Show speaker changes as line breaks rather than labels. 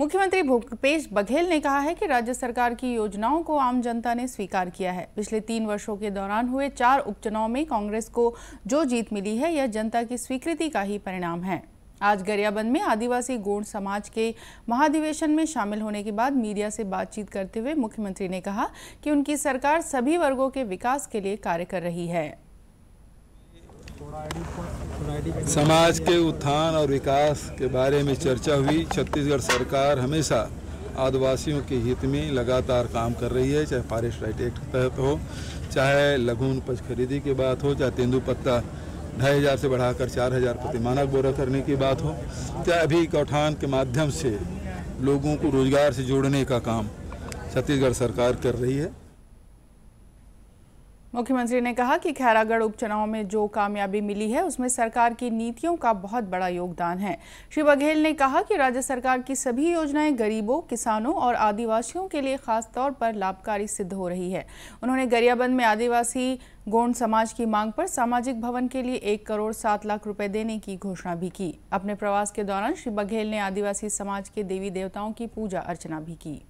मुख्यमंत्री भूपेश बघेल ने कहा है कि राज्य सरकार की योजनाओं को आम जनता ने स्वीकार किया है पिछले तीन वर्षों के दौरान हुए चार उपचुनाव में कांग्रेस को जो जीत मिली है यह जनता की स्वीकृति का ही परिणाम है आज गरियाबंद में आदिवासी गोंड समाज के महाधिवेशन में शामिल होने के बाद मीडिया से बातचीत करते हुए मुख्यमंत्री ने कहा कि उनकी सरकार सभी वर्गों के विकास के लिए कार्य कर रही है समाज
के उत्थान और विकास के बारे में चर्चा हुई छत्तीसगढ़ सरकार हमेशा आदिवासियों के हित में लगातार काम कर रही है चाहे फॉरेस्ट राइट एक्ट के तहत हो चाहे लघु उपज खरीदी की बात हो चाहे तेंदुपत्ता ढाई हज़ार से बढ़ाकर चार हज़ार प्रति मानक बोरा करने की बात हो चाहे अभी गौठान के माध्यम से लोगों को रोजगार से जोड़ने का काम छत्तीसगढ़ सरकार कर रही है
मुख्यमंत्री ने कहा कि खैरागढ़ उपचुनाव में जो कामयाबी मिली है उसमें सरकार की नीतियों का बहुत बड़ा योगदान है श्री बघेल ने कहा कि राज्य सरकार की सभी योजनाएं गरीबों किसानों और आदिवासियों के लिए खास तौर पर लाभकारी सिद्ध हो रही है उन्होंने गरियाबंद में आदिवासी गोंड समाज की मांग पर सामाजिक भवन के लिए एक करोड़ सात लाख रुपए देने की घोषणा भी की अपने प्रवास के दौरान श्री बघेल ने आदिवासी समाज के देवी देवताओं की पूजा अर्चना भी की